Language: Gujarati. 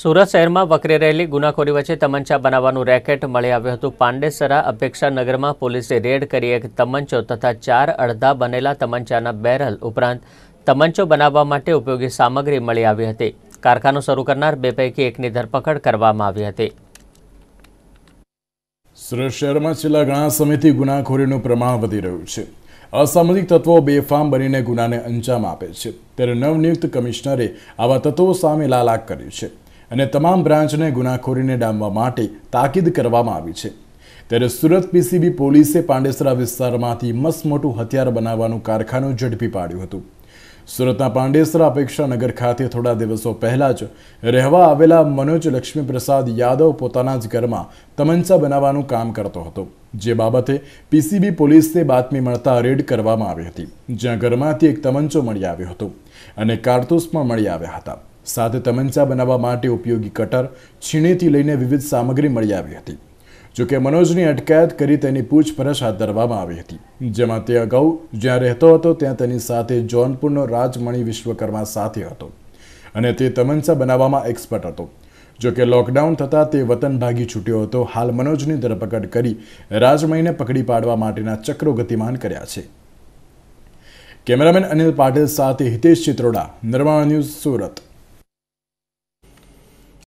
સુરત શહેરમાં વકરે રહેલી ગુનાખોરી વચ્ચે તમંચા બનાવવાનું રેકેટ મળી આવ્યું હતું પાંડેસરા અપેક્ષા નગરમાં પોલીસે રેડ કરી એક તમંચો તથા ચાર અડધા બનેલા તમંચાના બેરલ ઉપરાંત તમંચો બનાવવા માટે ઉપયોગી સામગ્રી મળી આવી હતી કારખાનું શરૂ કરનાર બે પૈકી એકની ધરપકડ કરવામાં આવી હતી સુરત શહેરમાં છેલ્લા ઘણા સમયથી ગુનાખોરીનું પ્રમાણ વધી રહ્યું છે અસામાજિક તત્વો બેફામ બનીને ગુનાને અંજામ આપે છે ત્યારે નવનિયુક્ત કમિશનરે આવા તત્વો સામે લાલાક કર્યું છે અને તમામ બ્રાન્ચને ગુનાખોરીને ડામવા માટે તાકીદ કરવામાં આવી છે ત્યારે સુરત પીસીબી પોલીસે પાંડેસરા વિસ્તારમાંથી મસમોટું હથિયાર બનાવવાનું કારખાનું ઝડપી પાડ્યું હતું સુરતના પાંડેસરા અપેક્ષાનગર ખાતે થોડા દિવસો પહેલાં જ રહેવા આવેલા મનોજ લક્ષ્મીપ્રસાદ યાદવ પોતાના જ ઘરમાં તમંચા બનાવવાનું કામ કરતો હતો જે બાબતે પીસીબી પોલીસને બાતમી મળતા રેડ કરવામાં આવી હતી જ્યાં ઘરમાંથી એક તમંચો મળી આવ્યો હતો અને કારતૂસ પણ મળી આવ્યા હતા સાથે તમંચા બનાવવા માટે ઉપયોગી કટર છીણેથી લઈને વિવિધ સામગ્રી મળી આવી હતી જોકે મનોજની અટકાયત કરી તેની પૂછપરછ હાથ ધરવામાં આવી હતી જેમાં તે અગાઉ જ્યાં રહેતો હતો ત્યાં તેની સાથે જોનપુરનો રાજમણી વિશ્વકર્મા સાથે હતો અને તે તમંચા બનાવવામાં એક્સપર્ટ હતો જોકે લોકડાઉન થતાં તે વતન ભાગી છૂટ્યો હતો હાલ મનોજની ધરપકડ કરી રાજમણીને પકડી પાડવા માટેના ચક્રો ગતિમાન કર્યા છે કેમેરામેન અનિલ પાટીલ સાથે હિતેશ ચિત્રોડા નિર્માણ ન્યૂઝ સુરત